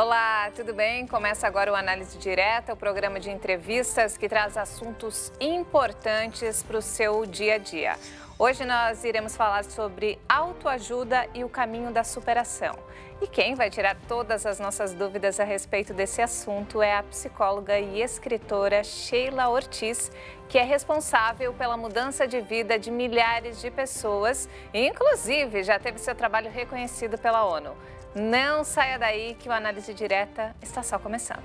Olá, tudo bem? Começa agora o Análise Direta, o programa de entrevistas que traz assuntos importantes para o seu dia a dia. Hoje nós iremos falar sobre autoajuda e o caminho da superação. E quem vai tirar todas as nossas dúvidas a respeito desse assunto é a psicóloga e escritora Sheila Ortiz, que é responsável pela mudança de vida de milhares de pessoas e, inclusive, já teve seu trabalho reconhecido pela ONU. Não saia daí que o Análise Direta está só começando.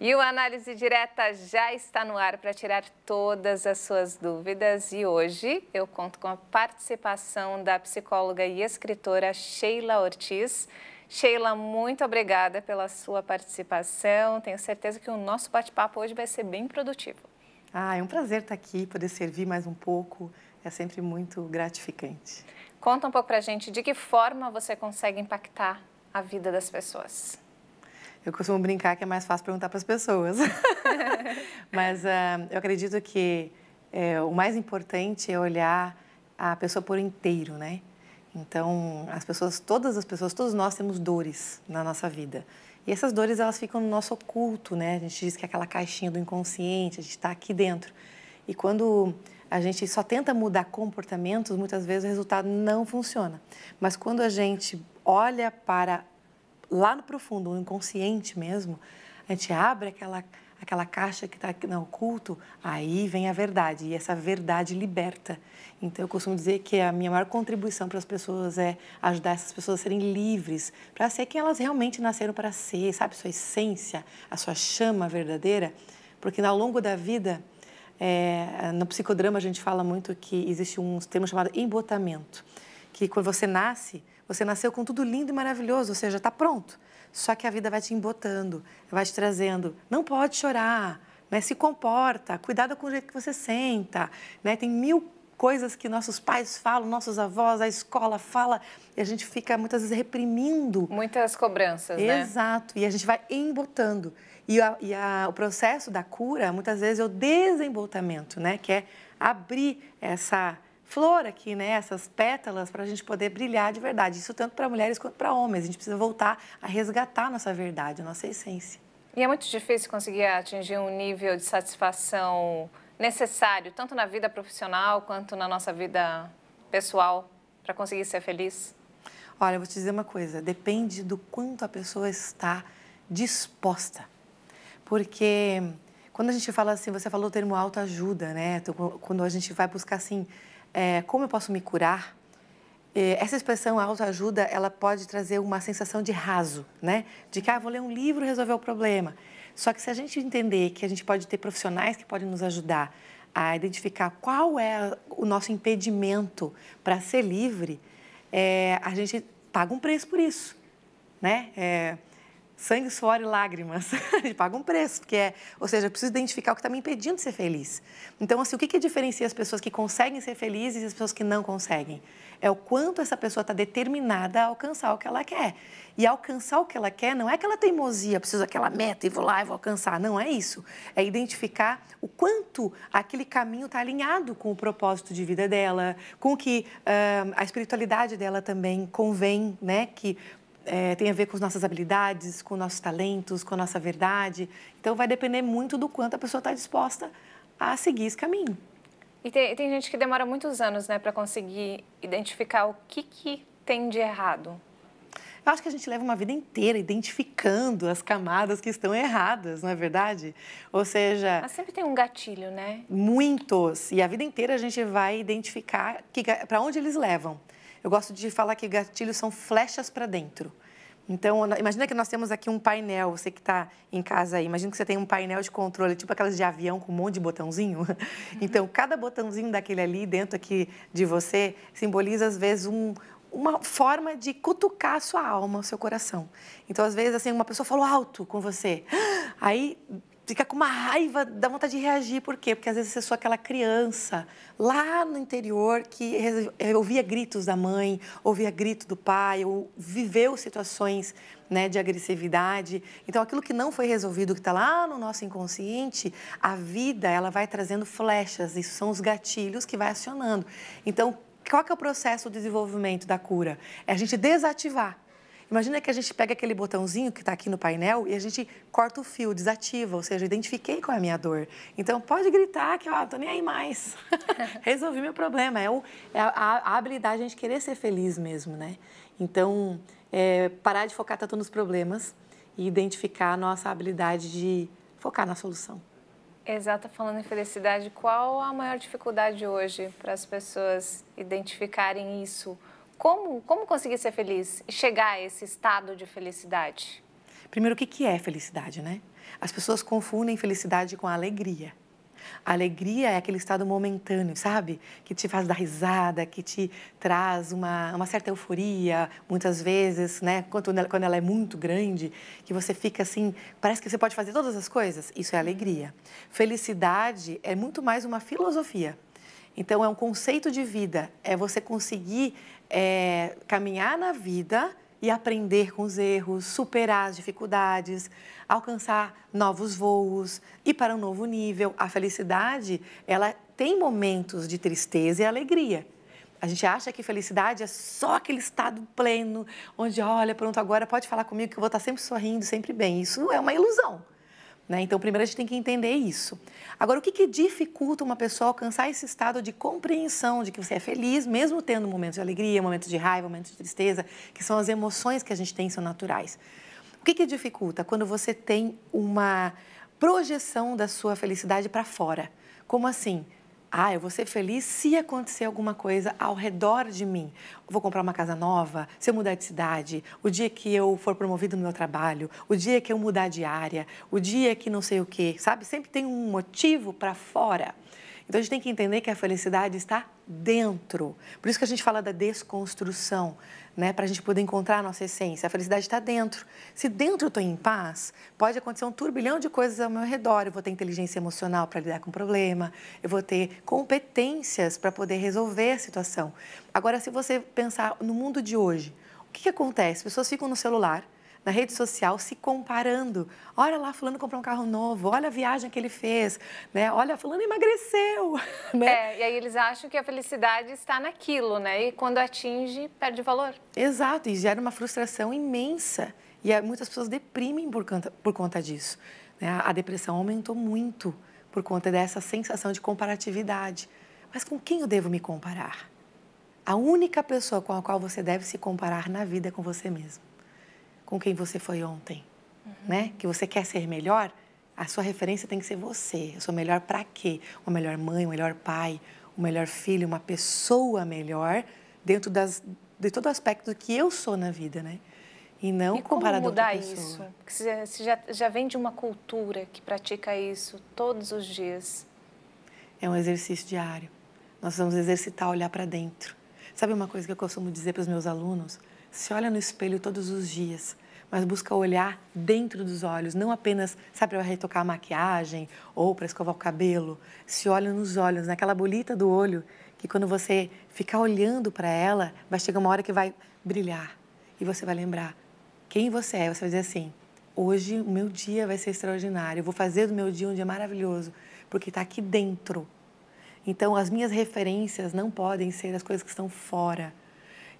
E o Análise Direta já está no ar para tirar todas as suas dúvidas. E hoje eu conto com a participação da psicóloga e escritora Sheila Ortiz. Sheila, muito obrigada pela sua participação. Tenho certeza que o nosso bate-papo hoje vai ser bem produtivo. Ah, é um prazer estar aqui, poder servir mais um pouco. É sempre muito gratificante. Conta um pouco para a gente de que forma você consegue impactar a vida das pessoas. Eu costumo brincar que é mais fácil perguntar para as pessoas. Mas uh, eu acredito que eh, o mais importante é olhar a pessoa por inteiro, né? Então, as pessoas, todas as pessoas, todos nós temos dores na nossa vida. E essas dores, elas ficam no nosso oculto, né? A gente diz que é aquela caixinha do inconsciente, a gente está aqui dentro. E quando a gente só tenta mudar comportamentos, muitas vezes o resultado não funciona. Mas quando a gente olha para lá no profundo, o inconsciente mesmo, a gente abre aquela aquela caixa que está no oculto, aí vem a verdade e essa verdade liberta. Então eu costumo dizer que a minha maior contribuição para as pessoas é ajudar essas pessoas a serem livres, para ser quem elas realmente nasceram para ser, sabe, sua essência, a sua chama verdadeira, porque ao longo da vida é, no psicodrama a gente fala muito que existe um termo chamado embotamento, que quando você nasce, você nasceu com tudo lindo e maravilhoso, ou seja, está pronto. Só que a vida vai te embotando, vai te trazendo. Não pode chorar, né? se comporta, cuidado com o jeito que você senta. Né? Tem mil coisas que nossos pais falam, nossos avós, a escola fala, e a gente fica muitas vezes reprimindo. Muitas cobranças, Exato. né? Exato, e a gente vai embotando. E, a, e a, o processo da cura, muitas vezes, é o desembotamento, né? Que é abrir essa flor aqui, né? Essas pétalas para a gente poder brilhar de verdade. Isso tanto para mulheres quanto para homens. A gente precisa voltar a resgatar nossa verdade, nossa essência. E é muito difícil conseguir atingir um nível de satisfação necessário, tanto na vida profissional quanto na nossa vida pessoal, para conseguir ser feliz? Olha, eu vou te dizer uma coisa: depende do quanto a pessoa está disposta. Porque quando a gente fala assim, você falou o termo autoajuda, né? Então, quando a gente vai buscar assim é, como eu posso me curar? É, essa expressão autoajuda, ela pode trazer uma sensação de raso, né? De que, ah, vou ler um livro e resolver o problema. Só que se a gente entender que a gente pode ter profissionais que podem nos ajudar a identificar qual é o nosso impedimento para ser livre, é, a gente paga um preço por isso, né? É, sangue, suor e lágrimas. gente paga um preço, porque é, ou seja, eu preciso identificar o que está me impedindo de ser feliz. Então, assim, o que, que diferencia as pessoas que conseguem ser felizes e as pessoas que não conseguem? É o quanto essa pessoa está determinada a alcançar o que ela quer. E alcançar o que ela quer não é aquela teimosia, preciso daquela meta e vou lá e vou alcançar. Não é isso. É identificar o quanto aquele caminho está alinhado com o propósito de vida dela, com que uh, a espiritualidade dela também convém, né? Que é, tem a ver com as nossas habilidades, com nossos talentos, com a nossa verdade. Então, vai depender muito do quanto a pessoa está disposta a seguir esse caminho. E tem, tem gente que demora muitos anos, né, para conseguir identificar o que, que tem de errado. Eu acho que a gente leva uma vida inteira identificando as camadas que estão erradas, não é verdade? Ou seja. Mas sempre tem um gatilho, né? Muitos. E a vida inteira a gente vai identificar para onde eles levam. Eu gosto de falar que gatilhos são flechas para dentro. Então, imagina que nós temos aqui um painel, você que está em casa aí, imagina que você tem um painel de controle, tipo aquelas de avião com um monte de botãozinho. Uhum. Então, cada botãozinho daquele ali dentro aqui de você simboliza, às vezes, um, uma forma de cutucar a sua alma, o seu coração. Então, às vezes, assim, uma pessoa falou alto com você. Aí, fica com uma raiva, dá vontade de reagir. Por quê? Porque às vezes você é só aquela criança lá no interior que ouvia gritos da mãe, ouvia grito do pai, ou viveu situações né, de agressividade. Então, aquilo que não foi resolvido, que está lá no nosso inconsciente, a vida ela vai trazendo flechas, isso são os gatilhos que vai acionando. Então, qual que é o processo do desenvolvimento da cura? É a gente desativar. Imagina que a gente pega aquele botãozinho que está aqui no painel e a gente corta o fio, desativa, ou seja, identifiquei qual é a minha dor. Então pode gritar que, ó, ah, tô nem aí mais. Resolvi meu problema. É, o, é a, a, habilidade de a gente querer ser feliz mesmo, né? Então, é, parar de focar tanto nos problemas e identificar a nossa habilidade de focar na solução. Exato, falando em felicidade, qual a maior dificuldade hoje para as pessoas identificarem isso? Como, como conseguir ser feliz e chegar a esse estado de felicidade? Primeiro, o que é felicidade, né? As pessoas confundem felicidade com alegria. A alegria é aquele estado momentâneo, sabe? Que te faz dar risada, que te traz uma, uma certa euforia, muitas vezes, né? Quando ela, quando ela é muito grande, que você fica assim, parece que você pode fazer todas as coisas. Isso é alegria. Felicidade é muito mais uma filosofia. Então, é um conceito de vida, é você conseguir é, caminhar na vida e aprender com os erros, superar as dificuldades, alcançar novos voos, ir para um novo nível. A felicidade, ela tem momentos de tristeza e alegria. A gente acha que felicidade é só aquele estado pleno, onde, olha, pronto, agora pode falar comigo que eu vou estar sempre sorrindo, sempre bem. Isso é uma ilusão. Né? Então, primeiro a gente tem que entender isso. Agora, o que, que dificulta uma pessoa alcançar esse estado de compreensão de que você é feliz, mesmo tendo momentos de alegria, momentos de raiva, momentos de tristeza, que são as emoções que a gente tem são naturais? O que, que dificulta quando você tem uma projeção da sua felicidade para fora? Como assim? Ah, eu vou ser feliz se acontecer alguma coisa ao redor de mim. vou comprar uma casa nova, se eu mudar de cidade, o dia que eu for promovido no meu trabalho, o dia que eu mudar de área, o dia que não sei o quê, sabe? Sempre tem um motivo para fora. Então a gente tem que entender que a felicidade está dentro. Por isso que a gente fala da desconstrução, né? Para a gente poder encontrar a nossa essência. A felicidade está dentro. Se dentro eu estou em paz, pode acontecer um turbilhão de coisas ao meu redor. Eu vou ter inteligência emocional para lidar com o problema, eu vou ter competências para poder resolver a situação. Agora, se você pensar no mundo de hoje, o que, que acontece? pessoas ficam no celular, na rede social se comparando. Olha lá, fulano comprou um carro novo, olha a viagem que ele fez, né? Olha, fulano emagreceu, né? É, e aí eles acham que a felicidade está naquilo, né? E quando atinge, perde valor. Exato, e gera uma frustração imensa. E é, muitas pessoas deprimem por conta, por conta disso. Né? A depressão aumentou muito por conta dessa sensação de comparatividade. Mas com quem eu devo me comparar? A única pessoa com a qual você deve se comparar na vida é com você mesmo com quem você foi ontem, uhum. né? Que você quer ser melhor, a sua referência tem que ser você. Eu sou melhor para quê? Uma melhor mãe, um melhor pai, um melhor filho, uma pessoa melhor dentro das, de todo o aspecto que eu sou na vida, né? E não e como mudar isso? você já, já vem de uma cultura que pratica isso todos os dias. É um exercício diário. Nós vamos exercitar olhar para dentro. Sabe uma coisa que eu costumo dizer para os meus alunos? Se olha no espelho todos os dias mas busca olhar dentro dos olhos, não apenas, sabe, para retocar a maquiagem ou para escovar o cabelo. Se olha nos olhos, naquela bolita do olho, que quando você ficar olhando para ela, vai chegar uma hora que vai brilhar e você vai lembrar quem você é. Você vai dizer assim: hoje o meu dia vai ser extraordinário, vou fazer do meu dia um dia maravilhoso, porque está aqui dentro. Então, as minhas referências não podem ser as coisas que estão fora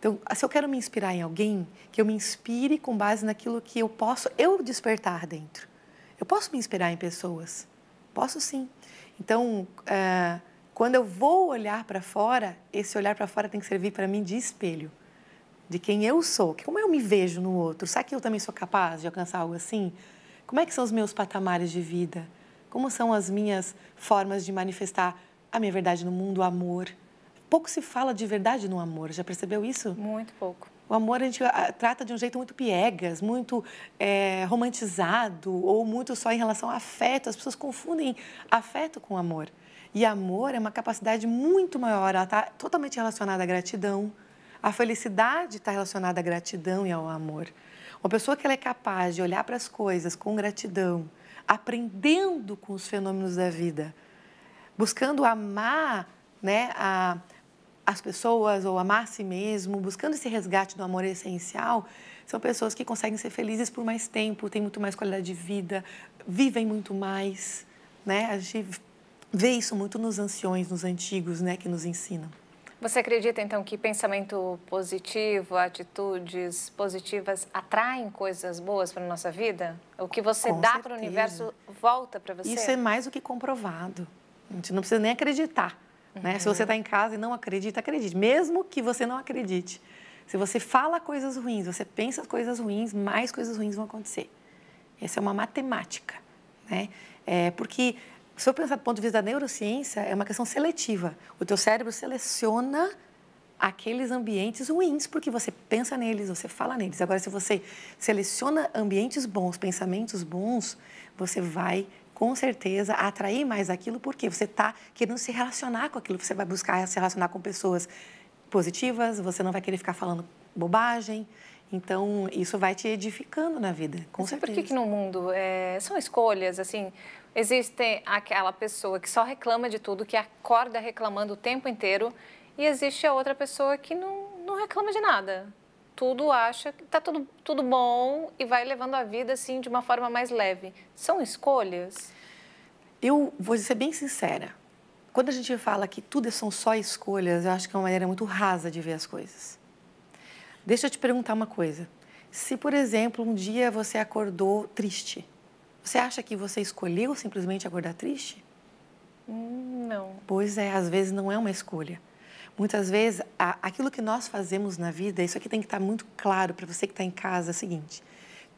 então, ah, se eu quero me inspirar em alguém, que eu me inspire com base naquilo que eu posso eu despertar dentro. Eu posso me inspirar em pessoas, posso sim. Então, é, quando eu vou olhar para fora, esse olhar para fora tem que servir para mim de espelho de quem eu sou, como eu me vejo no outro. Será que eu também sou capaz de alcançar algo assim? Como é que são os meus patamares de vida? Como são as minhas formas de manifestar a minha verdade no mundo, o amor, pouco se fala de verdade no amor. Já percebeu isso? Muito pouco. O amor a gente ah, trata de um jeito muito piegas, muito é, romantizado ou muito só em relação a afeto. As pessoas confundem afeto com amor. E amor é uma capacidade muito maior, ela está totalmente relacionada à gratidão. A felicidade está relacionada à gratidão e ao amor. Uma pessoa que ela é capaz de olhar para as coisas com gratidão, aprendendo com os fenômenos da vida, buscando amar né, a, as pessoas ou amar a si mesmo, buscando esse resgate do amor essencial, são pessoas que conseguem ser felizes por mais tempo, têm muito mais qualidade de vida, vivem muito mais, né? A gente vê isso muito nos anciões, nos antigos, né, que nos ensinam. Você acredita então que pensamento positivo, atitudes positivas atraem coisas boas para nossa vida? O que você Com dá para o universo volta para você? Isso é mais do que comprovado. A gente não precisa nem acreditar. Uhum. Se você está em casa e não acredita, acredite. Mesmo que você não acredite. Se você fala coisas ruins, você pensa coisas ruins, mais coisas ruins vão acontecer. Essa é uma matemática. Né? É porque, se eu pensar do ponto de vista da neurociência, é uma questão seletiva. O teu cérebro seleciona aqueles ambientes ruins, porque você pensa neles, você fala neles. Agora, se você seleciona ambientes bons, pensamentos bons, você vai com certeza atrair mais aquilo, porque você está querendo se relacionar com aquilo, você vai buscar se relacionar com pessoas positivas, você não vai querer ficar falando bobagem. Então, isso vai te edificando na vida, com Mas certeza. Por que, no mundo é, são escolhas, assim, existe aquela pessoa que só reclama de tudo, que acorda reclamando o tempo inteiro, e existe a outra pessoa que não, não reclama de nada tudo acha que está tudo, tudo bom e vai levando a vida assim de uma forma mais leve. São escolhas? Eu vou ser bem sincera. Quando a gente fala que tudo são só escolhas, eu acho que é uma maneira muito rasa de ver as coisas. Deixa eu te perguntar uma coisa. Se, por exemplo, um dia você acordou triste, você acha que você escolheu simplesmente acordar triste? Hum, não. Pois é, às vezes não é uma escolha Muitas vezes, a, aquilo que nós fazemos na vida, isso aqui tem que estar muito claro para você que está em casa, é o seguinte,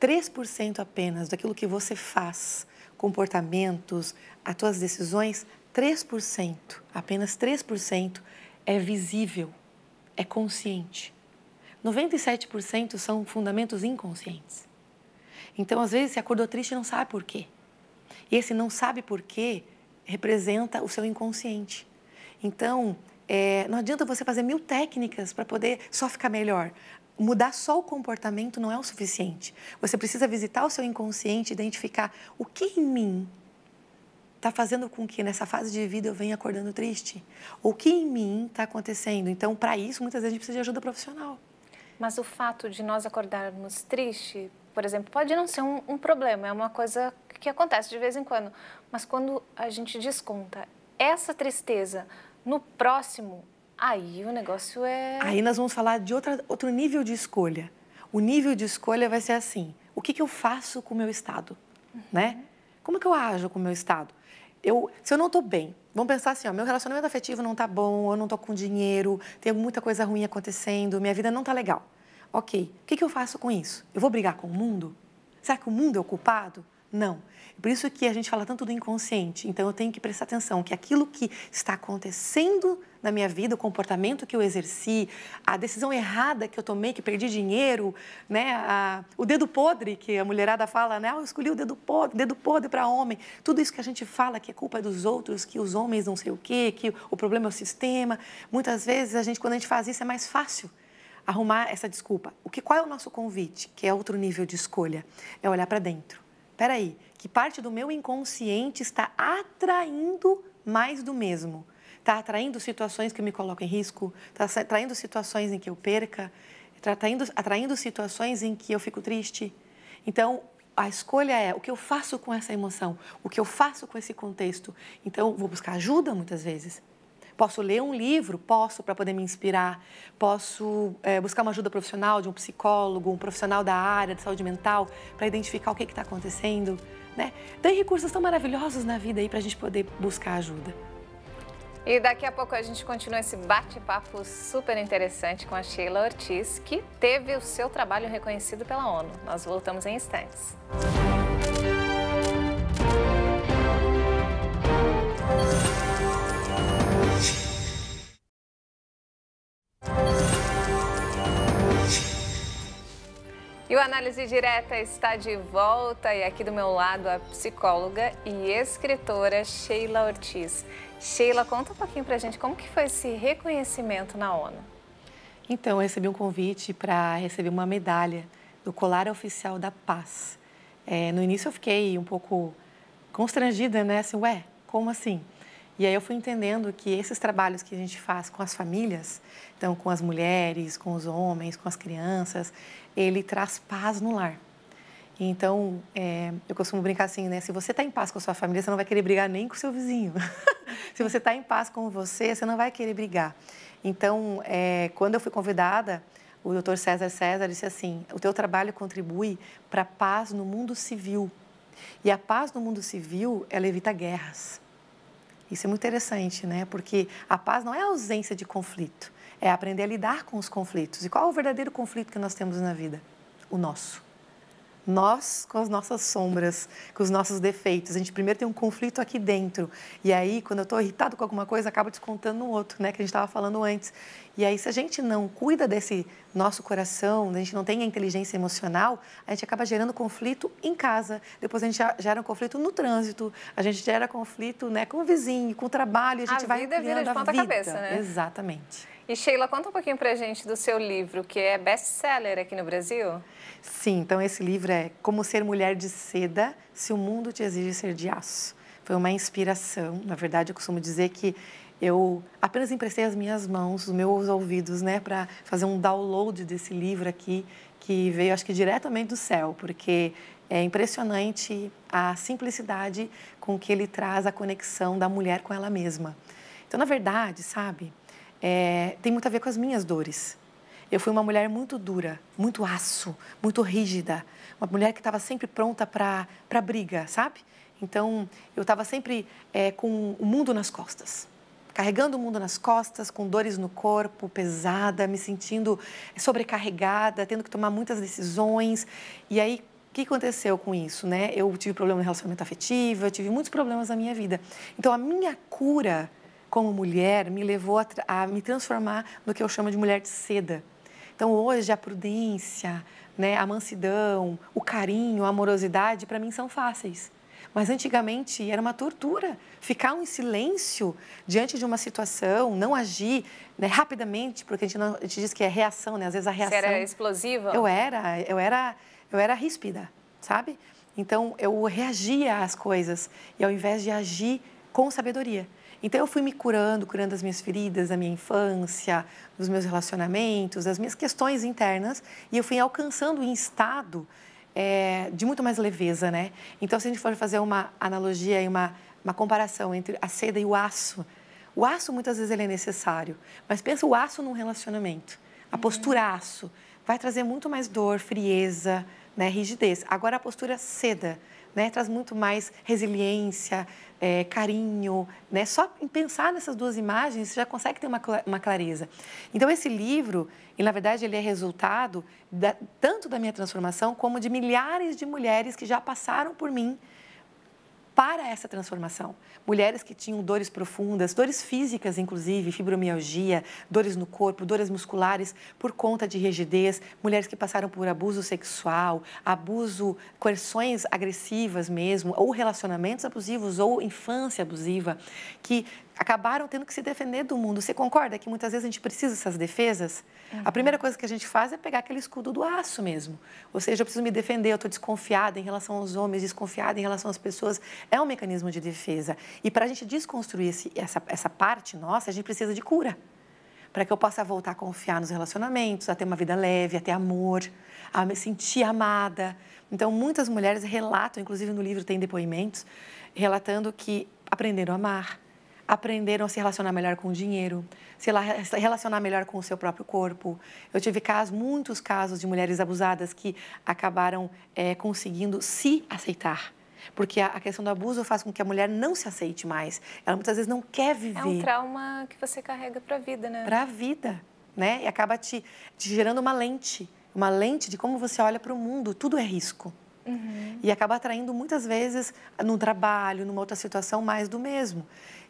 3% apenas daquilo que você faz, comportamentos, as suas decisões, 3%, apenas 3% é visível, é consciente. 97% são fundamentos inconscientes. Então, às vezes, se acordou triste e não sabe por quê. E esse não sabe por quê representa o seu inconsciente. Então, é, não adianta você fazer mil técnicas para poder só ficar melhor. Mudar só o comportamento não é o suficiente. Você precisa visitar o seu inconsciente, identificar o que em mim está fazendo com que nessa fase de vida eu venha acordando triste? O que em mim está acontecendo? Então, para isso, muitas vezes a gente precisa de ajuda profissional. Mas o fato de nós acordarmos triste, por exemplo, pode não ser um, um problema, é uma coisa que acontece de vez em quando. Mas quando a gente desconta essa tristeza no próximo, aí o negócio é. Aí nós vamos falar de outra, outro nível de escolha. O nível de escolha vai ser assim: o que, que eu faço com o meu estado? Uhum. Né? Como que eu ajo com o meu estado? Eu, se eu não estou bem, vamos pensar assim, ó, meu relacionamento afetivo não está bom, eu não estou com dinheiro, tem muita coisa ruim acontecendo, minha vida não está legal. Ok, o que, que eu faço com isso? Eu vou brigar com o mundo? Será que o mundo é o culpado? Não. Por isso que a gente fala tanto do inconsciente. Então eu tenho que prestar atenção que aquilo que está acontecendo na minha vida, o comportamento que eu exerci, a decisão errada que eu tomei, que perdi dinheiro, né, a, o dedo podre que a mulherada fala, né, ah, eu escolhi o dedo podre, dedo podre para homem. Tudo isso que a gente fala que a é culpa é dos outros, que os homens não sei o quê, que o problema é o sistema. Muitas vezes a gente quando a gente faz isso é mais fácil arrumar essa desculpa. O que qual é o nosso convite? Que é outro nível de escolha. É olhar para dentro peraí, que parte do meu inconsciente está atraindo mais do mesmo. Está atraindo situações que me colocam em risco, está atraindo situações em que eu perca, está atraindo, atraindo situações em que eu fico triste. Então, a escolha é o que eu faço com essa emoção, o que eu faço com esse contexto. Então, vou buscar ajuda muitas vezes. Posso ler um livro? Posso, para poder me inspirar. Posso é, buscar uma ajuda profissional de um psicólogo, um profissional da área de saúde mental, para identificar o que está acontecendo. Né? Tem recursos tão maravilhosos na vida aí para a gente poder buscar ajuda. E daqui a pouco a gente continua esse bate-papo super interessante com a Sheila Ortiz, que teve o seu trabalho reconhecido pela ONU. Nós voltamos em instantes. Análise Direta está de volta e aqui do meu lado a psicóloga e escritora Sheila Ortiz. Sheila, conta um pouquinho pra gente como que foi esse reconhecimento na ONU. Então, eu recebi um convite para receber uma medalha do Colar Oficial da Paz. É, no início eu fiquei um pouco constrangida, né? Assim, ué, como assim? E aí eu fui entendendo que esses trabalhos que a gente faz com as famílias, então com as mulheres, com os homens, com as crianças, ele traz paz no lar. Então, é, eu costumo brincar assim, né? Se você está em paz com a sua família, você não vai querer brigar nem com o seu vizinho. Se você está em paz com você, você não vai querer brigar. Então, é, quando eu fui convidada, o doutor César César disse assim: o teu trabalho contribui para a paz no mundo civil. E a paz no mundo civil, ela evita guerras. Isso é muito interessante, né? Porque a paz não é a ausência de conflito, é aprender a lidar com os conflitos. E qual é o verdadeiro conflito que nós temos na vida? O nosso. Nós com as nossas sombras, com os nossos defeitos. A gente primeiro tem um conflito aqui dentro. E aí, quando eu estou irritado com alguma coisa, acaba descontando no outro, né? Que a gente estava falando antes. E aí, se a gente não cuida desse nosso coração, a gente não tem a inteligência emocional, a gente acaba gerando conflito em casa, depois a gente gera um conflito no trânsito, a gente gera conflito né, com o vizinho, com o trabalho, a gente a vai vida vira de ponta vida. cabeça, né? Exatamente. E Sheila, conta um pouquinho pra gente do seu livro, que é best-seller aqui no Brasil. Sim, então esse livro é Como Ser Mulher de Seda Se o Mundo Te Exige Ser de Aço. Foi uma inspiração, na verdade eu costumo dizer que eu apenas emprestei as minhas mãos, os meus ouvidos, né, para fazer um download desse livro aqui, que veio, acho que, diretamente do céu, porque é impressionante a simplicidade com que ele traz a conexão da mulher com ela mesma. Então, na verdade, sabe, é, tem muito a ver com as minhas dores. Eu fui uma mulher muito dura, muito aço, muito rígida, uma mulher que estava sempre pronta para briga, sabe? Então, eu estava sempre é, com o mundo nas costas carregando o mundo nas costas, com dores no corpo, pesada, me sentindo sobrecarregada, tendo que tomar muitas decisões. E aí, o que aconteceu com isso, né? Eu tive problema no relacionamento afetivo, eu tive muitos problemas na minha vida. Então, a minha cura como mulher me levou a, a me transformar no que eu chamo de mulher de seda. Então, hoje, a prudência, né, a mansidão, o carinho, a amorosidade, para mim são fáceis. Mas antigamente era uma tortura. Ficar em silêncio diante de uma situação, não agir né, rapidamente, porque a gente, não, a gente diz que é reação, né? Às vezes a reação. Você era explosiva? Eu era, eu era, eu era ríspida, sabe? Então eu reagia às coisas e ao invés de agir com sabedoria. Então eu fui me curando, curando as minhas feridas da minha infância, dos meus relacionamentos, das minhas questões internas, e eu fui alcançando um estado é, de muito mais leveza, né? Então, se a gente for fazer uma analogia e uma, uma comparação entre a seda e o aço, o aço muitas vezes ele é necessário, mas pensa o aço num relacionamento. A postura uhum. aço vai trazer muito mais dor, frieza, né, rigidez. Agora a postura seda, né, traz muito mais resiliência, é, carinho, né? Só em pensar nessas duas imagens você já consegue ter uma, uma clareza. Então esse livro, e na verdade, ele é resultado da, tanto da minha transformação como de milhares de mulheres que já passaram por mim para essa transformação. Mulheres que tinham dores profundas, dores físicas, inclusive, fibromialgia, dores no corpo, dores musculares por conta de rigidez, mulheres que passaram por abuso sexual, abuso, coerções agressivas mesmo, ou relacionamentos abusivos, ou infância abusiva, que acabaram tendo que se defender do mundo. Você concorda que muitas vezes a gente precisa dessas defesas? Uhum. A primeira coisa que a gente faz é pegar aquele escudo do aço mesmo. Ou seja, eu preciso me defender, eu estou desconfiada em relação aos homens, desconfiada em relação às pessoas. É um mecanismo de defesa. E para a gente desconstruir esse, essa, essa parte nossa, a gente precisa de cura para que eu possa voltar a confiar nos relacionamentos, a ter uma vida leve, a ter amor, a me sentir amada. Então, muitas mulheres relatam, inclusive no livro tem depoimentos, relatando que aprenderam a amar, aprenderam a se relacionar melhor com o dinheiro, se relacionar melhor com o seu próprio corpo. Eu tive casos, muitos casos de mulheres abusadas que acabaram é, conseguindo se aceitar. Porque a, questão do abuso faz com que a mulher não se aceite mais. Ela muitas vezes não quer viver. É um trauma que você carrega para a vida, né? Para a vida, né? E acaba te, te gerando uma lente, uma lente de como você olha para o mundo. Tudo é risco. Uhum. E acaba atraindo muitas vezes no trabalho, numa outra situação, mais do mesmo.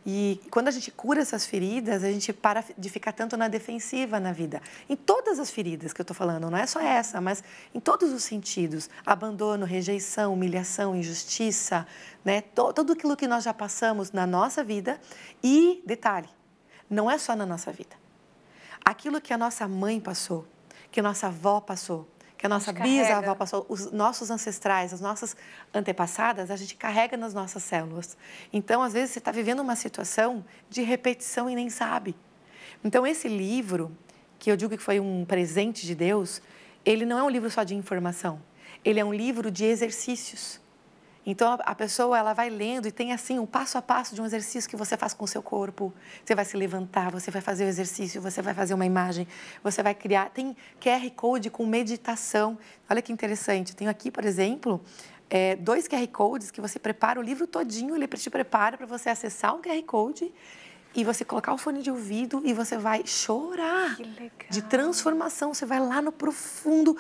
E quando a gente cura essas feridas, a gente para de ficar tanto na defensiva na vida. Em todas as feridas que eu estou falando, não é só essa, mas em todos os sentidos: abandono, rejeição, humilhação, injustiça, né? tudo aquilo que nós já passamos na nossa vida. E, detalhe, não é só na nossa vida. Aquilo que a nossa mãe passou, que a nossa avó passou, que a nossa a bisavó passou, os nossos ancestrais, as nossas antepassadas, a gente carrega nas nossas células. Então, às vezes, você está vivendo uma situação de repetição e nem sabe. Então, esse livro, que eu digo que foi um presente de Deus, ele não é um livro só de informação, ele é um livro de exercícios. Então a pessoa ela vai lendo e tem assim um passo a passo de um exercício que você faz com o seu corpo. Você vai se levantar, você vai fazer o exercício, você vai fazer uma imagem, você vai criar. Tem QR code com meditação. Olha que interessante. Tenho aqui, por exemplo, é, dois QR codes que você prepara o livro todinho. Ele te prepara para você acessar um QR code e você colocar o fone de ouvido e você vai chorar de transformação. Você vai lá no profundo.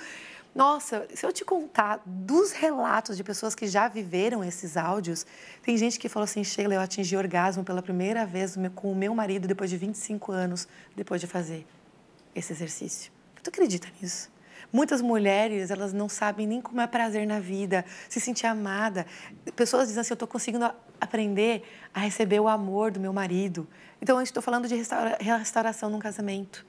Nossa, se eu te contar dos relatos de pessoas que já viveram esses áudios, tem gente que falou assim: Sheila, eu atingi orgasmo pela primeira vez com o meu marido depois de 25 anos, depois de fazer esse exercício. Tu acredita nisso? Muitas mulheres, elas não sabem nem como é prazer na vida, se sentir amada. Pessoas dizem assim, eu estou conseguindo aprender a receber o amor do meu marido. Então, eu estou falando de restaura restauração num casamento.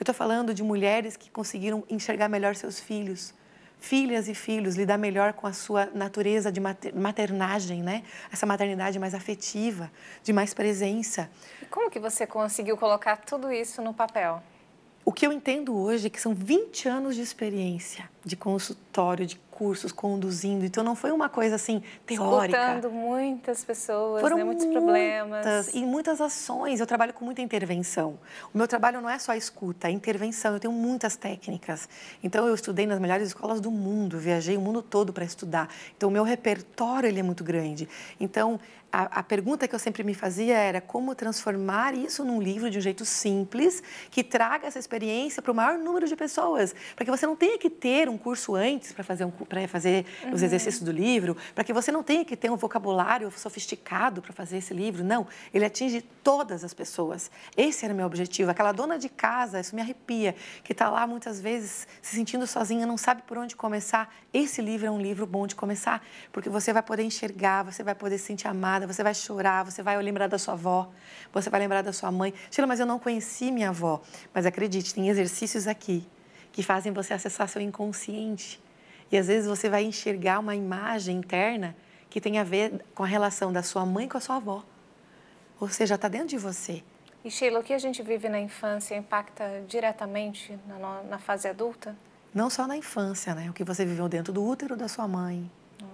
Eu estou falando de mulheres que conseguiram enxergar melhor seus filhos, filhas e filhos, lidar melhor com a sua natureza de maternagem, né? Essa maternidade mais afetiva, de mais presença. E como que você conseguiu colocar tudo isso no papel? O que eu entendo hoje é que são 20 anos de experiência de consultório, de cursos, conduzindo. Então não foi uma coisa assim teórica. Escutando muitas pessoas, Foram né? muitos muitas, problemas. E muitas ações. Eu trabalho com muita intervenção. O meu trabalho não é só escuta, é intervenção. Eu tenho muitas técnicas. Então eu estudei nas melhores escolas do mundo, viajei o mundo todo para estudar. Então o meu repertório ele é muito grande. Então a, a, pergunta que eu sempre me fazia era como transformar isso num livro de um jeito simples, que traga essa experiência para o maior número de pessoas, para que você não tenha que ter um curso antes para fazer um, para fazer uhum. os exercícios do livro, para que você não tenha que ter um vocabulário sofisticado para fazer esse livro. Não, ele atinge todas as pessoas. Esse era o meu objetivo. Aquela dona de casa, isso me arrepia, que está lá muitas vezes se sentindo sozinha, não sabe por onde começar. Esse livro é um livro bom de começar, porque você vai poder enxergar, você vai poder se sentir amada, você vai chorar, você vai lembrar da sua avó, você vai lembrar da sua mãe. Sheila, mas eu não conheci minha avó. Mas acredite, tem exercícios aqui que fazem você acessar seu inconsciente e às vezes você vai enxergar uma imagem interna que tem a ver com a relação da sua mãe com a sua avó. Ou seja, está dentro de você. E Sheila, o que a gente vive na infância impacta diretamente na, na fase adulta? Não só na infância, né? O que você viveu dentro do útero da sua mãe. Nossa.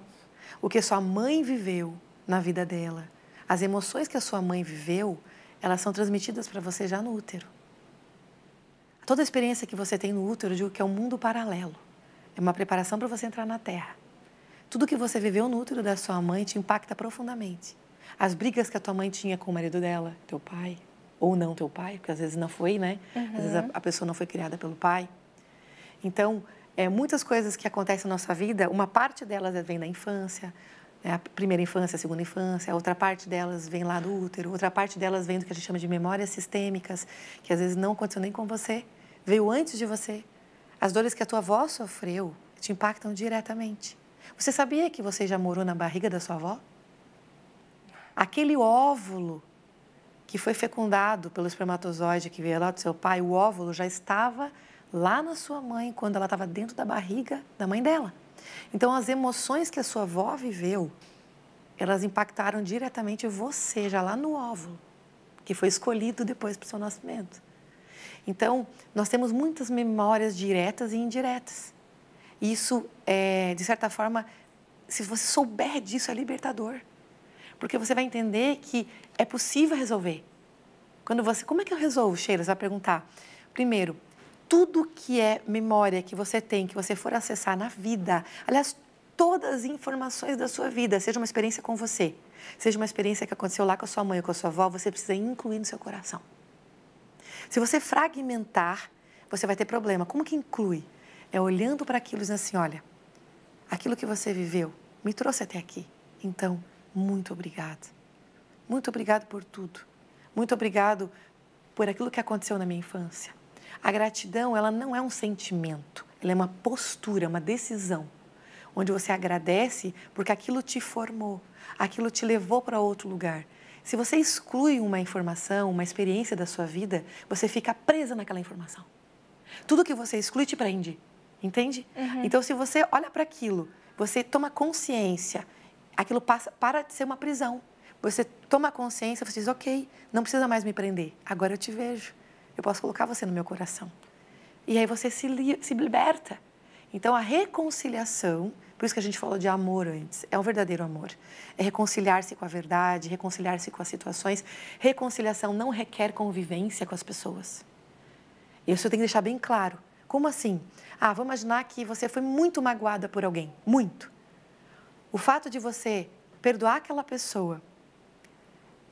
O que sua mãe viveu na vida dela. As emoções que a sua mãe viveu, elas são transmitidas para você já no útero. Toda a experiência que você tem no útero, eu digo que é um mundo paralelo. É uma preparação para você entrar na terra. Tudo que você viveu no útero da sua mãe te impacta profundamente. As brigas que a tua mãe tinha com o marido dela, teu pai, ou não teu pai, porque às vezes não foi, né? Uhum. Às vezes a, uhum. a pessoa não foi criada pelo pai. Então, é, muitas coisas que acontecem na nossa vida, uma parte delas é, vem da infância, né, a primeira infância, a segunda infância, a outra parte delas vem lá do útero, outra parte delas vem do que a gente chama de memórias sistêmicas, que às vezes não aconteceu nem com você, veio antes de você. As dores que a tua avó sofreu te impactam diretamente. Você sabia que você já morou na barriga da sua avó? Aquele óvulo que foi fecundado pelo espermatozoide que veio lá do seu pai, o óvulo já estava lá na sua mãe quando ela estava dentro da barriga da mãe dela. Então, as emoções que a sua avó viveu, elas impactaram diretamente você já lá no óvulo, que foi escolhido depois para o seu nascimento. Então, nós temos muitas memórias diretas e indiretas. isso, é, de certa forma, se você souber disso, é libertador. Porque você vai entender que é possível resolver. Quando você, como é que eu resolvo, Sheila? Você vai perguntar. Primeiro, tudo que é memória que você tem, que você for acessar na vida, aliás, todas as informações da sua vida, seja uma experiência com você, seja uma experiência que aconteceu lá com a sua mãe ou com a sua avó, você precisa incluir no seu coração. Se você fragmentar, você vai ter problema. Como que inclui? É olhando para aquilo e dizendo assim: olha, aquilo que você viveu me trouxe até aqui. Então, muito obrigado. Muito obrigado por tudo. Muito obrigado por aquilo que aconteceu na minha infância. A gratidão, ela não é um sentimento, ela é uma postura, uma decisão, onde você agradece porque aquilo te formou, aquilo te levou para outro lugar, se você exclui uma informação, uma experiência da sua vida, você fica presa naquela informação. Tudo que você exclui te prende, entende? Uhum. Então, se você olha para aquilo, você toma consciência, aquilo passa, para de ser uma prisão. Você toma consciência, você diz, ok, não precisa mais me prender, agora eu te vejo, eu posso colocar você no meu coração. E aí você se, se liberta. Então, a reconciliação por isso que a gente falou de amor antes. É o um verdadeiro amor. É reconciliar-se com a verdade, reconciliar-se com as situações. Reconciliação não requer convivência com as pessoas. Isso eu tenho que deixar bem claro. Como assim? Ah, vamos imaginar que você foi muito magoada por alguém, muito. O fato de você perdoar aquela pessoa,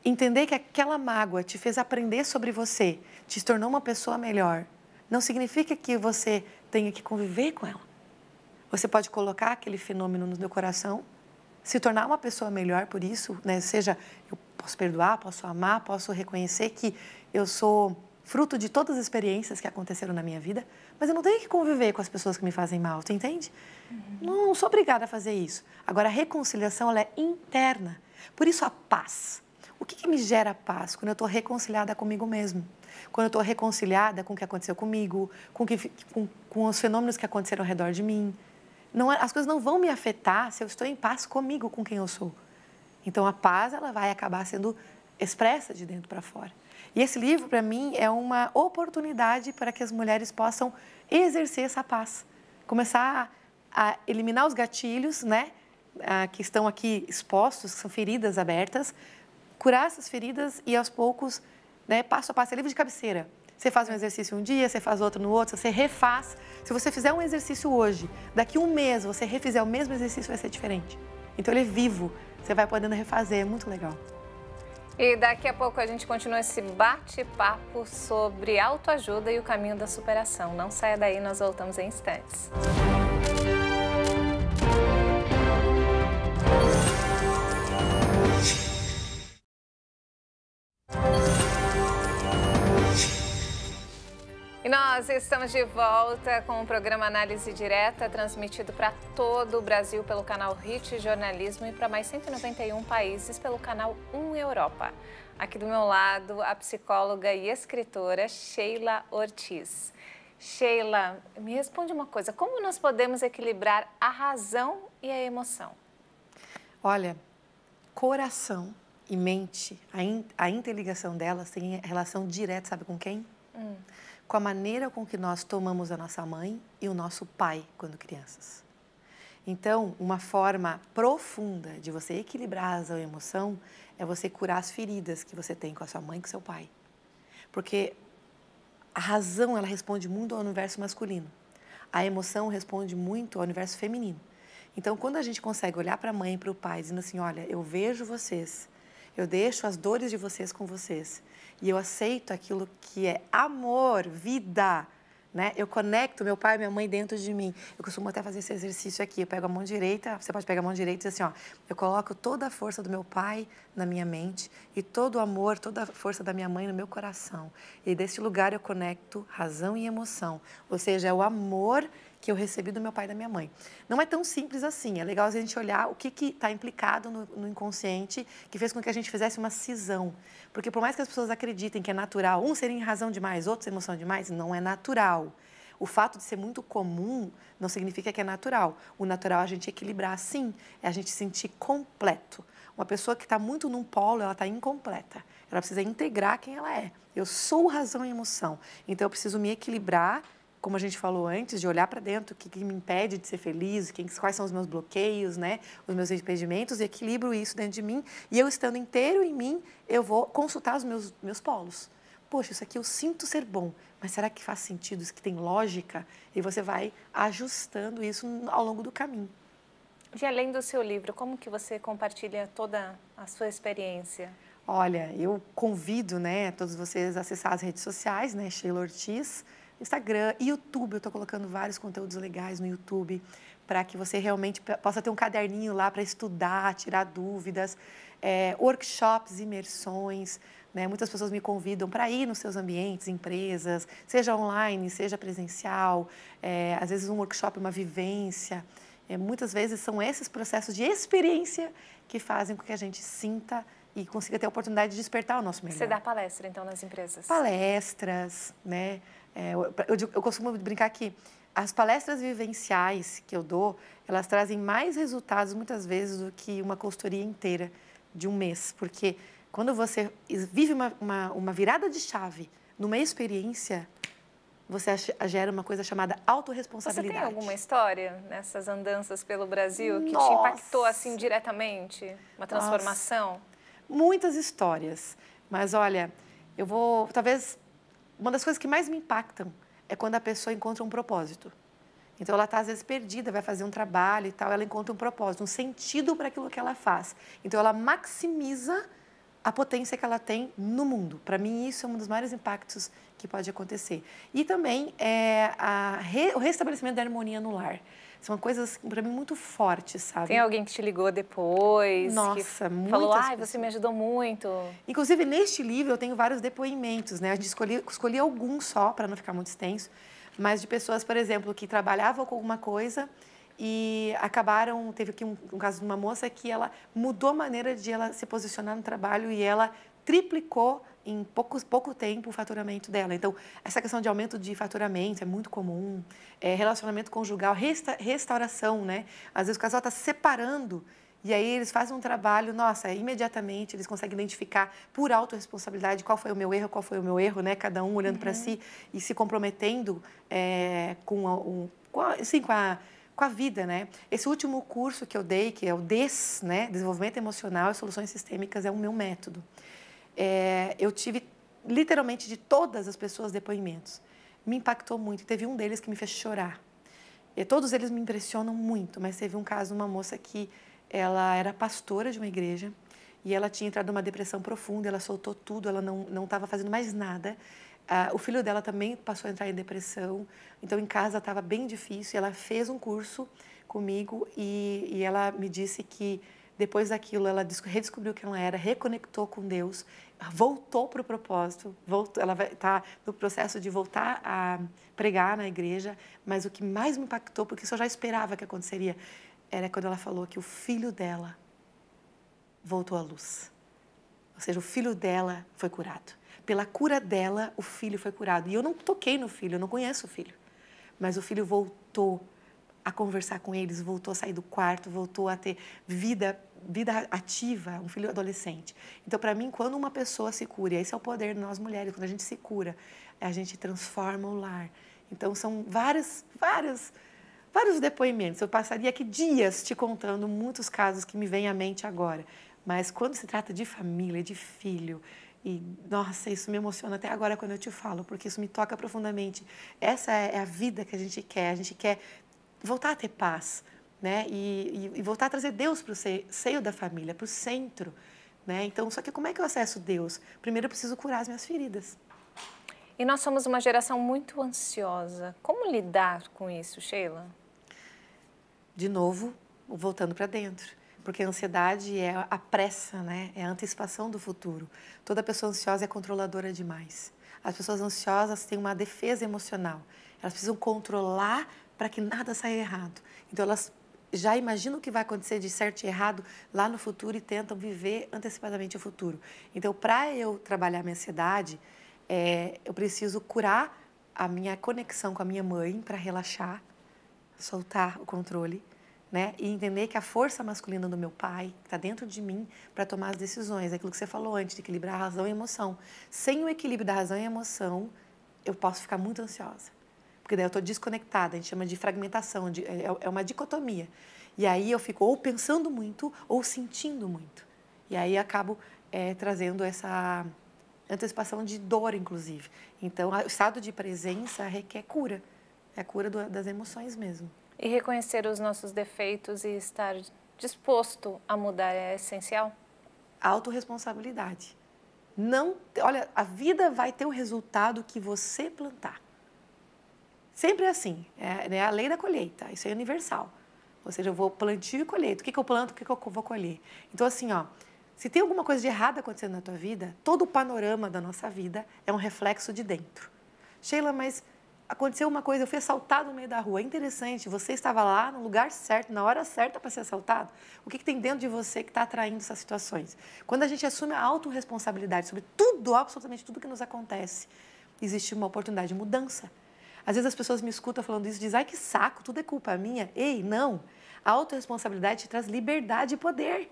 entender que aquela mágoa te fez aprender sobre você, te tornou uma pessoa melhor, não significa que você tenha que conviver com ela. Você pode colocar aquele fenômeno no seu coração, se tornar uma pessoa melhor por isso, né? Seja eu posso perdoar, posso amar, posso reconhecer que eu sou fruto de todas as experiências que aconteceram na minha vida, mas eu não tenho que conviver com as pessoas que me fazem mal, tu entende? Uhum. Não, não sou obrigada a fazer isso. Agora, a reconciliação, ela é interna. Por isso, a paz. O que, que me gera paz? Quando eu estou reconciliada comigo mesmo. Quando eu estou reconciliada com o que aconteceu comigo, com, que, com, com os fenômenos que aconteceram ao redor de mim, não, é, as coisas não vão me afetar se eu estou em paz comigo, com quem eu sou. Então a paz ela vai acabar sendo expressa de dentro para fora. E esse livro para mim é uma oportunidade para que as mulheres possam exercer essa paz, começar a eliminar os gatilhos, né, que estão aqui expostos, que são feridas abertas, curar essas feridas e aos poucos, né, passo a passo, é livro de cabeceira. Você faz um exercício um dia, você faz outro no outro, você refaz. Se você fizer um exercício hoje, daqui um mês você refizer o mesmo exercício, vai ser diferente. Então ele é vivo, você vai podendo refazer, é muito legal. E daqui a pouco a gente continua esse bate-papo sobre autoajuda e o caminho da superação. Não saia daí, nós voltamos em instantes. E nós estamos de volta com o programa Análise Direta, transmitido para todo o Brasil pelo canal HIT Jornalismo e para mais 191 países pelo canal 1 Europa. Aqui do meu lado, a psicóloga e escritora Sheila Ortiz. Sheila, me responde uma coisa: como nós podemos equilibrar a razão e a emoção? Olha, coração e mente, a, in, a interligação delas tem relação direta, sabe com quem? Hum com a maneira com que nós tomamos a nossa mãe e o nosso pai quando crianças. Então, uma forma profunda de você equilibrar essa emoção é você curar as feridas que você tem com a sua mãe e com seu pai. Porque a razão, ela responde muito ao universo masculino. A emoção responde muito ao universo feminino. Então, quando a gente consegue olhar para a mãe e para o pai dizendo assim, olha, eu vejo vocês eu deixo as dores de vocês com vocês. E eu aceito aquilo que é amor, vida. Né? Eu conecto meu pai e minha mãe dentro de mim. Eu costumo até fazer esse exercício aqui. Eu pego a mão direita, você pode pegar a mão direita e dizer assim, ó, eu coloco toda a força do meu pai na minha mente e todo o amor, toda a força da minha mãe no meu coração. E desse lugar eu conecto razão e emoção, ou seja, é o amor que eu recebi do meu pai e da minha mãe. Não é tão simples assim. É legal a gente olhar o que está implicado no, no, inconsciente que fez com que a gente fizesse uma cisão. Porque por mais que as pessoas acreditem que é natural um serem razão demais, outros emoção demais, não é natural. O fato de ser muito comum não significa que é natural. O natural é a gente equilibrar, sim, é a gente sentir completo. Uma pessoa que está muito num polo, ela está incompleta. Ela precisa integrar quem ela é. Eu sou razão e emoção. Então eu preciso me equilibrar como a gente falou antes, de olhar para dentro o que, que, me impede de ser feliz, quem, quais são os meus bloqueios, né, os meus impedimentos, e equilibro isso dentro de mim. E eu estando inteiro em mim, eu vou consultar os meus, meus polos. Poxa, isso aqui eu sinto ser bom, mas será que faz sentido? Isso que tem lógica? E você vai ajustando isso ao longo do caminho. E além do seu livro, como que você compartilha toda a sua experiência? Olha, eu convido, né, todos vocês a acessar as redes sociais, né, Sheila Ortiz, Instagram, YouTube, eu estou colocando vários conteúdos legais no YouTube para que você realmente possa ter um caderninho lá para estudar, tirar dúvidas, é, workshops, imersões. Né? Muitas pessoas me convidam para ir nos seus ambientes, empresas, seja online, seja presencial, é, às vezes um workshop, é uma vivência. É, muitas vezes são esses processos de experiência que fazem com que a gente sinta e consiga ter a oportunidade de despertar o nosso melhor. Você dá palestra, então, nas empresas? Palestras, né? É, eu, eu, eu costumo brincar que as palestras vivenciais que eu dou, elas trazem mais resultados muitas vezes do que uma consultoria inteira de um mês, porque quando você vive uma, uma, uma virada de chave numa experiência, você gera uma coisa chamada autorresponsabilidade. Você tem alguma história nessas andanças pelo Brasil que Nossa. te impactou assim diretamente? Uma transformação? Nossa. Muitas histórias. Mas olha, eu vou. Talvez uma das coisas que mais me impactam é quando a pessoa encontra um propósito. Então ela está às vezes perdida, vai fazer um trabalho e tal, ela encontra um propósito, um sentido para aquilo que ela faz. Então ela maximiza a potência que ela tem no mundo. Para mim isso é um dos maiores impactos que pode acontecer. E também é a re... o restabelecimento da harmonia no lar. São coisas, para mim, muito fortes, sabe? Tem alguém que te ligou depois? Nossa, muito. Falou, ai, pessoas. você me ajudou muito. Inclusive, neste livro, eu tenho vários depoimentos, né? A gente escolhi, escolhi algum só, para não ficar muito extenso, mas de pessoas, por exemplo, que trabalhavam com alguma coisa e acabaram teve aqui um, um, caso de uma moça que ela mudou a maneira de ela se posicionar no trabalho e ela triplicou em pouco pouco tempo o faturamento dela. Então, essa questão de aumento de faturamento é muito comum. É, relacionamento conjugal, resta, restauração, né? Às vezes o casal está se separando e aí eles fazem um trabalho, nossa, imediatamente eles conseguem identificar por autorresponsabilidade qual foi o meu erro, qual foi o meu erro, né? Cada um olhando uhum. para si e se comprometendo é, com, a, um, com, a, assim, com a com a vida, né? Esse último curso que eu dei, que é o DES, né? Desenvolvimento Emocional e Soluções Sistêmicas, é o meu método é, eu tive literalmente de todas as pessoas depoimentos. Me impactou muito. Teve um deles que me fez chorar. E todos eles me impressionam muito, mas teve um caso, uma moça que ela era pastora de uma igreja e ela tinha entrado numa depressão profunda, ela soltou tudo, ela não estava fazendo mais nada. Ah, o filho dela também passou a entrar em depressão, então em casa estava bem difícil. Ela fez um curso comigo e, e ela me disse que depois daquilo, ela redescobriu quem ela era, reconectou com Deus, voltou para o propósito. Voltou, ela está no processo de voltar a pregar na igreja, mas o que mais me impactou, porque isso eu já esperava que aconteceria, era quando ela falou que o filho dela voltou à luz. Ou seja, o filho dela foi curado. Pela cura dela, o filho foi curado. E eu não toquei no filho, eu não conheço o filho. Mas o filho voltou a conversar com eles, voltou a sair do quarto, voltou a ter vida vida ativa, um filho adolescente. Então, para mim, quando uma pessoa se cura, e esse é o poder de nós mulheres, quando a gente se cura, a gente transforma o lar. Então, são vários vários vários depoimentos. Eu passaria aqui dias te contando muitos casos que me vêm à mente agora. Mas quando se trata de família, de filho, e nossa, isso me emociona até agora quando eu te falo, porque isso me toca profundamente. Essa é, é a vida que a gente quer. A gente quer voltar a ter paz, né? E, e, e voltar a trazer Deus para o seio, seio da família, para o centro, né? Então, só que como é que eu acesso Deus? Primeiro eu preciso curar as minhas feridas. E nós somos uma geração muito ansiosa. Como lidar com isso, Sheila? De novo, voltando para dentro. Porque a ansiedade é a pressa, né? É a antecipação do futuro. Toda pessoa ansiosa é controladora demais. As pessoas ansiosas têm uma defesa emocional. Elas precisam controlar para que nada saia errado. Então, elas já imaginam o que vai acontecer de certo e errado lá no futuro e tentam viver antecipadamente o futuro. Então, para eu trabalhar minha ansiedade, é, eu preciso curar a minha conexão com a minha mãe para relaxar, soltar o controle, né? E entender que a força masculina do meu pai está dentro de mim para tomar as decisões. É aquilo que você falou antes, de equilibrar a razão e a emoção. Sem o equilíbrio da razão e emoção, eu posso ficar muito ansiosa porque daí eu estou desconectada, a gente chama de fragmentação, de, é, é uma dicotomia. E aí eu fico ou pensando muito ou sentindo muito. E aí acabo é, trazendo essa antecipação de dor, inclusive. Então, o estado de presença requer cura, é a cura do, das emoções mesmo. E reconhecer os nossos defeitos e estar disposto a mudar é essencial? Autoresponsabilidade. Não, olha, a vida vai ter o resultado que você plantar. Sempre é assim, é, né, a lei da colheita, isso é universal. Ou seja, eu vou plantio e colheito. O que, que eu planto, o que, que eu vou colher. Então, assim, ó, se tem alguma coisa de errado acontecendo na tua vida, todo o panorama da nossa vida é um reflexo de dentro. Sheila, mas aconteceu uma coisa, eu fui assaltado no meio da rua. É interessante, você estava lá no lugar certo, na hora certa para ser assaltado. O que, que, tem dentro de você que está atraindo essas situações? Quando a gente assume a autorresponsabilidade sobre tudo, absolutamente tudo que nos acontece, existe uma oportunidade de mudança. Às vezes as pessoas me escutam falando isso dizem, ai que saco, tudo é culpa minha. Ei, não. A autorresponsabilidade te traz liberdade e poder.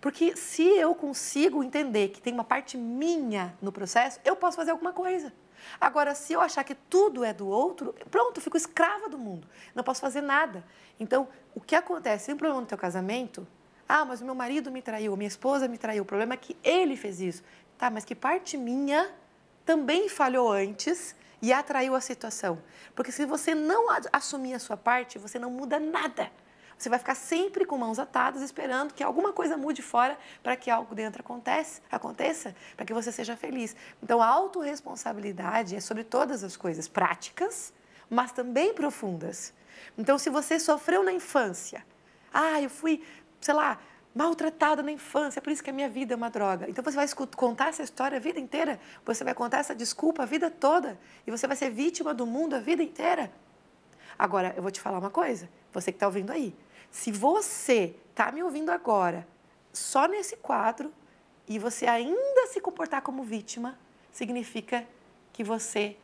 Porque se eu consigo entender que tem uma parte minha no processo, eu posso fazer alguma coisa. Agora, se eu achar que tudo é do outro, pronto, fico escrava do mundo. Não posso fazer nada. Então, o que acontece? Tem um problema no teu casamento? Ah, mas o meu marido me traiu, minha esposa me traiu. O problema é que ele fez isso. Tá, mas que parte minha também falhou antes e atraiu a situação. Porque se você não assumir a sua parte, você não muda nada. Você vai ficar sempre com mãos atadas, esperando que alguma coisa mude fora para que algo dentro acontece, aconteça, para que você seja feliz. Então, a autorresponsabilidade é sobre todas as coisas práticas, mas também profundas. Então, se você sofreu na infância, ah, eu fui, sei lá, maltratada na infância, por isso que a minha vida é uma droga. Então você vai contar essa história a vida inteira, você vai contar essa desculpa a vida toda e você vai ser vítima do mundo a vida inteira. Agora, eu vou te falar uma coisa, você que está ouvindo aí. Se você está me ouvindo agora, só nesse quadro, e você ainda se comportar como vítima, significa que você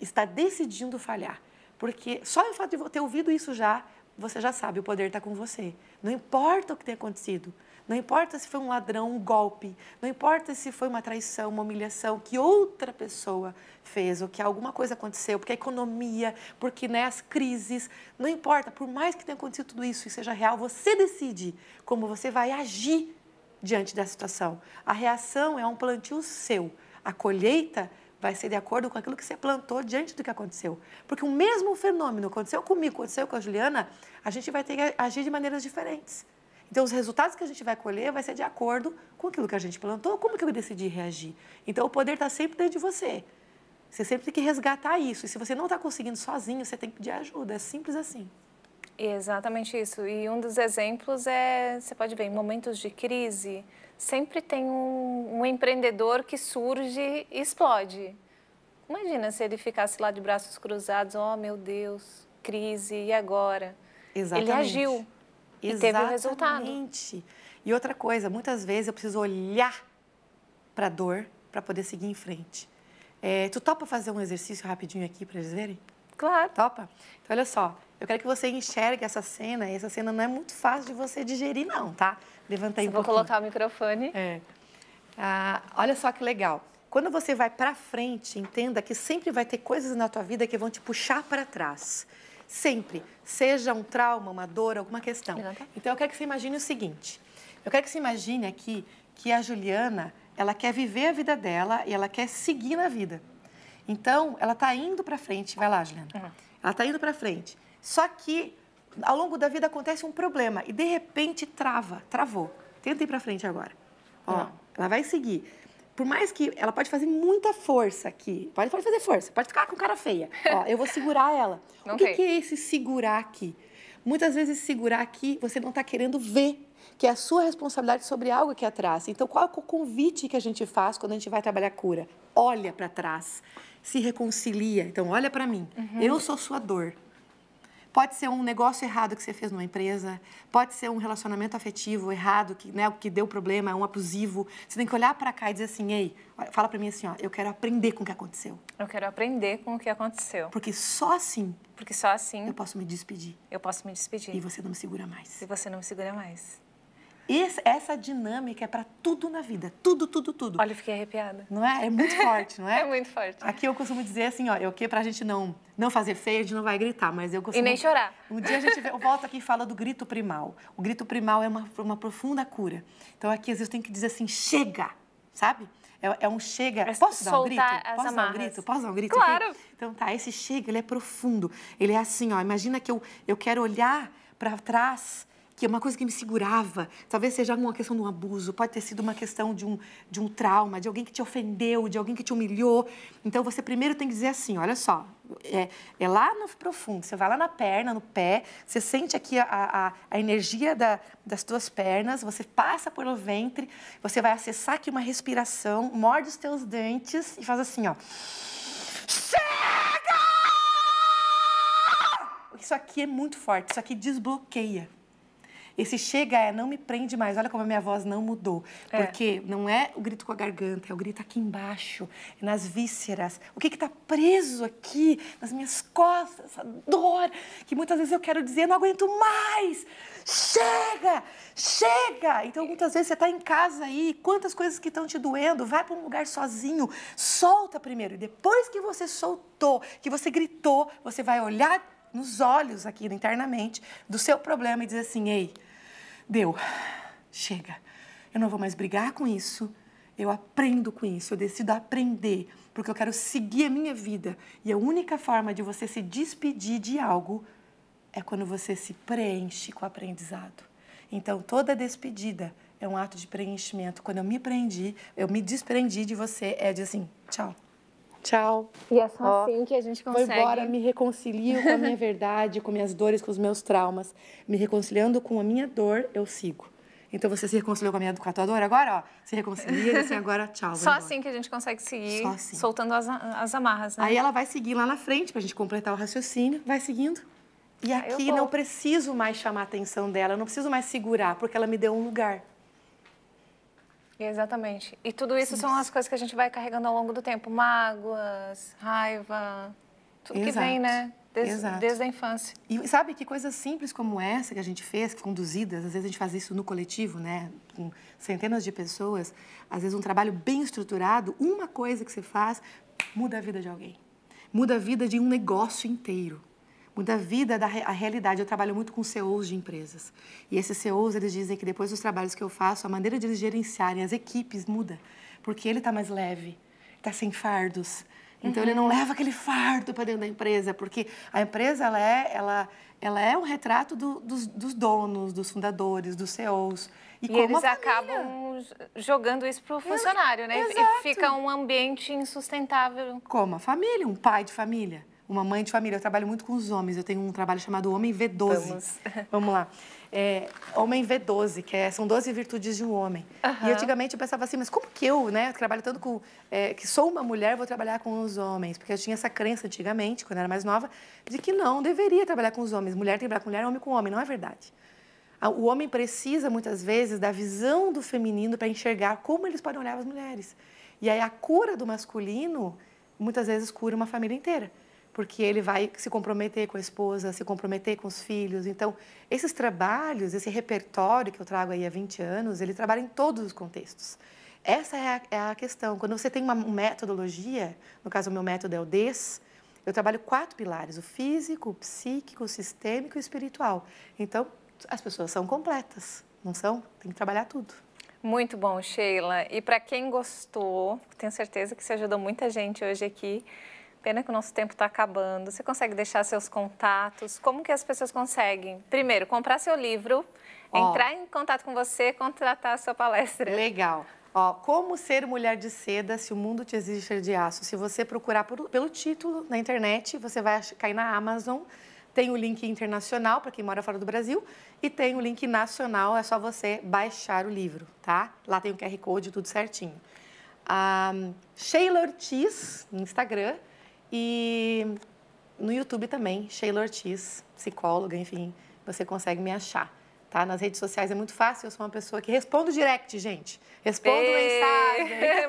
está decidindo falhar. Porque só o fato de ter ouvido isso já, você já sabe, o poder está com você. Não importa o que tenha acontecido. Não importa se foi um ladrão, um golpe. Não importa se foi uma traição, uma humilhação que outra pessoa fez, ou que alguma coisa aconteceu, porque a economia, porque né, as crises. Não importa, por mais que tenha acontecido tudo isso e seja real, você decide como você vai agir diante da situação. A reação é um plantio seu. A colheita vai ser de acordo com aquilo que você plantou diante do que aconteceu. Porque o mesmo fenômeno aconteceu comigo, aconteceu com a Juliana, a gente vai ter que agir de maneiras diferentes. Então, os resultados que a gente vai colher vai ser de acordo com aquilo que a gente plantou, como que eu decidi reagir. Então, o poder está sempre dentro de você. Você sempre tem que resgatar isso. E se você não está conseguindo sozinho, você tem que pedir ajuda. É simples assim. Exatamente isso. E um dos exemplos é, você pode ver, em momentos de crise, sempre tem um, um empreendedor que surge e explode. Imagina se ele ficasse lá de braços cruzados, oh meu Deus, crise, e agora? Exatamente. Ele agiu e Exatamente. teve o resultado. E outra coisa, muitas vezes eu preciso olhar para a dor para poder seguir em frente. É, tu topa fazer um exercício rapidinho aqui para eles verem? Claro. Topa? Então, olha só, eu quero que você enxergue essa cena. Essa cena não é muito fácil de você digerir, não, tá? Levanta aí um pouquinho. Vou colocar o microfone. É. Ah, olha só que legal. Quando você vai para frente, entenda que sempre vai ter coisas na tua vida que vão te puxar para trás. Sempre. Seja um trauma, uma dor, alguma questão. Então, eu quero que você imagine o seguinte. Eu quero que você imagine aqui que a Juliana, ela quer viver a vida dela e ela quer seguir na vida. Então, ela está indo para frente. Vai lá, Juliana. Uhum. Ela está indo para frente. Só que ao longo da vida acontece um problema e de repente trava, travou. Tenta ir para frente agora. Ó, Não. ela vai seguir. Por mais que ela pode fazer muita força aqui, pode, pode fazer força, pode ficar com cara feia. Ó, eu vou segurar ela. Não o que, que é esse segurar aqui? Muitas vezes segurar aqui, você não está querendo ver que é a sua responsabilidade sobre algo que atrás. Então, qual é o convite que a gente faz quando a gente vai trabalhar cura? Olha para trás, se reconcilia. Então, olha para mim. Uhum. Eu sou sua dor. Pode ser um negócio errado que você fez numa empresa, pode ser um relacionamento afetivo errado, que, né, que deu problema, é um abusivo. Você tem que olhar para cá e dizer assim, ei, fala para mim assim, ó, eu quero aprender com o que aconteceu. Eu quero aprender com o que aconteceu. Porque só assim... Porque só assim... Eu posso me despedir. Eu posso me despedir. E você não me segura mais. E você não me segura mais. Esse, essa dinâmica é para tudo na vida, tudo, tudo, tudo. Olha, eu fiquei arrepiada. Não é? É muito forte, não é? é muito forte. Aqui eu costumo dizer assim, ó, o que pra gente não não fazer feio, a gente não vai gritar, mas eu costumo... E nem chorar. Um dia a gente eu volto aqui e fala do grito primal. O grito primal é uma, uma profunda cura. Então aqui às vezes tem que dizer assim, chega, sabe? É, é um chega. Posso dar um grito? Posso amarras. dar um grito? Posso dar um grito? Claro. Aqui? Então tá, esse chega, ele é profundo. Ele é assim, ó, imagina que eu, eu quero olhar para trás que é uma coisa que me segurava. Talvez seja uma questão de um abuso, pode ter sido uma questão de um, de um trauma, de alguém que te ofendeu, de alguém que te humilhou. Então você primeiro tem que dizer assim: olha só, é, é lá no profundo, você vai lá na perna, no pé, você sente aqui a, a, a energia da, das tuas pernas, você passa pelo ventre, você vai acessar aqui uma respiração, morde os teus dentes e faz assim: ó. Chega! Isso aqui é muito forte, isso aqui desbloqueia. Esse chega é não me prende mais. Olha como a minha voz não mudou. É. Porque não é o grito com a garganta, é o grito aqui embaixo, nas vísceras. O que está preso aqui, nas minhas costas, essa dor, que muitas vezes eu quero dizer, não aguento mais. Chega! Chega! Então, muitas vezes você está em casa aí, quantas coisas que estão te doendo, vai para um lugar sozinho, solta primeiro. E depois que você soltou, que você gritou, você vai olhar nos olhos aqui internamente do seu problema e dizer assim: ei, deu, chega, eu não vou mais brigar com isso, eu aprendo com isso, eu decido aprender, porque eu quero seguir a minha vida. E a única forma de você se despedir de algo é quando você se preenche com o aprendizado. Então, toda despedida é um ato de preenchimento. Quando eu me prendi, eu me desprendi de você, é de assim, tchau tchau. E é só Ó, assim que a gente consegue. Vou embora, me reconcilio com a minha verdade, com minhas dores, com os meus traumas. Me reconciliando com a minha dor, eu sigo. Então você se reconciliou com a minha com a tua dor agora, ó. Se reconcilia e assim, agora tchau. Só assim que a gente consegue seguir assim. soltando as, as amarras, né? Aí ela vai seguir lá na frente pra gente completar o raciocínio, vai seguindo. E ah, aqui ah, não preciso mais chamar a atenção dela, não preciso mais segurar, porque ela me deu um lugar. Exatamente. E tudo isso Sim. são as coisas que a gente vai carregando ao longo do tempo. Mágoas, raiva, tudo Exato. que vem, né? Desde, desde, a infância. E sabe que coisas simples como essa que a gente fez, conduzidas, às vezes a gente faz isso no coletivo, né? Com centenas de pessoas, às vezes um trabalho bem estruturado, uma coisa que você faz muda a vida de alguém. Muda a vida de um negócio inteiro muda a vida, da, a realidade. Eu trabalho muito com CEOs de empresas. E esses CEOs, eles dizem que depois dos trabalhos que eu faço, a maneira de eles gerenciarem as equipes muda. Porque ele está mais leve, está sem fardos. Então uhum. ele não uhum. leva aquele fardo para dentro da empresa, porque a empresa ela é, ela, ela é um retrato do, dos, dos, donos, dos fundadores, dos CEOs. E, e eles acabam jogando isso para o funcionário, né? Exato. E fica um ambiente insustentável. Como a família, um pai de família uma mãe de família. Eu trabalho muito com os homens. Eu tenho um trabalho chamado Homem V12. Vamos, Vamos lá. É, homem V12, que é, são 12 virtudes de um homem. Uhum. E antigamente eu pensava assim, mas como que eu, né, trabalho tanto com. É, que sou uma mulher, vou trabalhar com os homens? Porque eu tinha essa crença antigamente, quando eu era mais nova, de que não deveria trabalhar com os homens. Mulher tem que trabalhar com mulher, homem com homem. Não é verdade. O homem precisa, muitas vezes, da visão do feminino para enxergar como eles podem olhar as mulheres. E aí a cura do masculino, muitas vezes, cura uma família inteira porque ele vai se comprometer com a esposa, se comprometer com os filhos. Então, esses trabalhos, esse repertório que eu trago aí há 20 anos, ele trabalha em todos os contextos. Essa é a, é a questão. Quando você tem uma metodologia, no caso o meu método é o DES, eu trabalho quatro pilares: o físico, o psíquico, o sistêmico e o espiritual. Então, as pessoas são completas, não são? Tem que trabalhar tudo. Muito bom, Sheila. E para quem gostou, tenho certeza que você ajudou muita gente hoje aqui Pena que o nosso tempo está acabando. Você consegue deixar seus contatos? Como que as pessoas conseguem? Primeiro, comprar seu livro, entrar em contato com você, contratar a sua palestra. Legal. Ó, como ser mulher de seda se o mundo te exige ser de aço? Se você procurar por, pelo título na internet, você vai cair na Amazon. Tem o link internacional para quem mora fora do Brasil e tem o link nacional, é só você baixar o livro, tá? Lá tem o QR Code, tudo certinho. A ah, Sheila Ortiz, no Instagram, e no YouTube também, Sheila Ortiz, psicóloga, enfim, você consegue me achar. Tá? Nas redes sociais é muito fácil, eu sou uma pessoa que respondo direct, gente. Respondo Ei,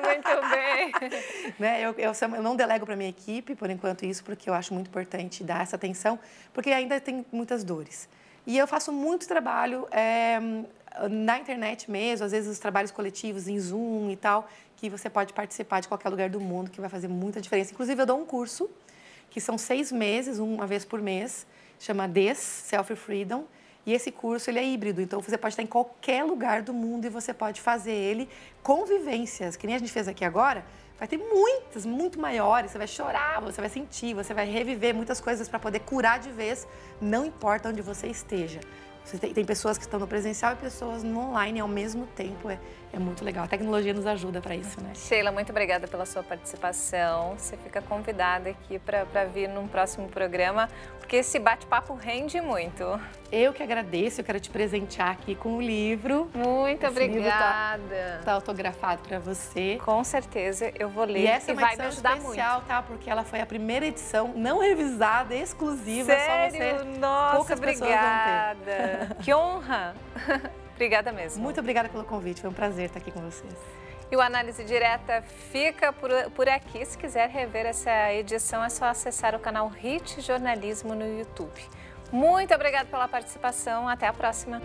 mensagem. Muito bem. né? eu, eu, eu, não delego para minha equipe, por enquanto, isso, porque eu acho muito importante dar essa atenção, porque ainda tem muitas dores. E eu faço muito trabalho é, na internet mesmo, às vezes os trabalhos coletivos em Zoom e tal que você pode participar de qualquer lugar do mundo, que vai fazer muita diferença. Inclusive, eu dou um curso, que são seis meses, uma vez por mês, chama DES, Self Freedom, e esse curso ele é híbrido, então você pode estar em qualquer lugar do mundo e você pode fazer ele com vivências, que nem a gente fez aqui agora, vai ter muitas, muito maiores. Você vai chorar, você vai sentir, você vai reviver muitas coisas para poder curar de vez, não importa onde você esteja. Você tem, tem, pessoas que estão no presencial e pessoas no online ao mesmo tempo. É, é muito legal. A tecnologia nos ajuda para isso, né? Sheila, muito obrigada pela sua participação. Você fica convidada aqui para vir num próximo programa, porque esse bate-papo rende muito. Eu que agradeço, eu quero te presentear aqui com o livro. Muito esse obrigada. Livro tá, tá autografado para você. Com certeza, eu vou ler e, essa é e vai me ajudar especial, muito. tá? Porque ela foi a primeira edição não revisada, exclusiva, Sério? só você. Nossa, Poucas obrigada. Pessoas vão ter. Que honra. Obrigada mesmo. Muito obrigada pelo convite, foi um prazer estar aqui com vocês. E o Análise Direta fica por, por aqui. Se quiser rever essa edição, é só acessar o canal Hit Jornalismo no YouTube. Muito obrigada pela participação. Até a próxima.